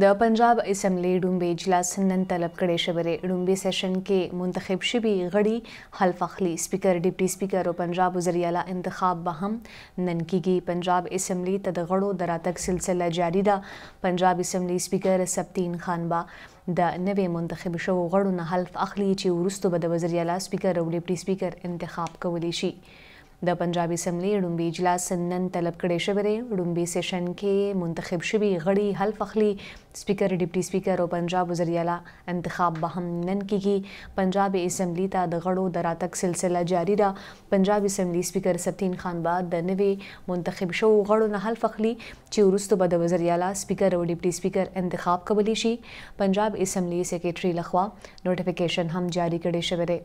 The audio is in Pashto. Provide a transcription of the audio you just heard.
د پنجاب اسمبلی ډومبي اجلاس نن طلب کړي شبرې ډومبي سیشن کې منتخب شوی غړي حلف اخلي سپیکر ډیپټي سپیکر او پنجاب وزیر اعلی انتخاب به هم نن کېږي پنجاب اسمبلی ته د غړو دراتک سلسله جاری ده پنجاب اسمبلی سپیکر سبتین خان با د نوې منتخب شوو غړو نه حلف اخلي چې ورستو به د وزیر اعلی سپیکر او ډیپټي سپیکر انتخاب کولی شي د پنجاب اسمبلی ډومبي اجلاس نن طلب کړي شوی دی ډومبي سیشن کې منتخب شوی غړي حلف اخلي سپیکر ډیپټي سپیکر او پنجاب وزیر اعلی انتخاب به هم نن کیږي پنجاب اسمبلی ته د غړو دراتک سلسله جاری را پنجاب اسمبلی سپیکر سبتین خان با د نوې منتخب شو غړو نه حلف اخلي چې ورستو به د وزیر اعلی سپیکر او ډیپټي سپیکر انتخاب کولی شي پنجاب اسمبلی سیکریټري لخوا نوټیفیکیشن هم جاری کړي شوی دی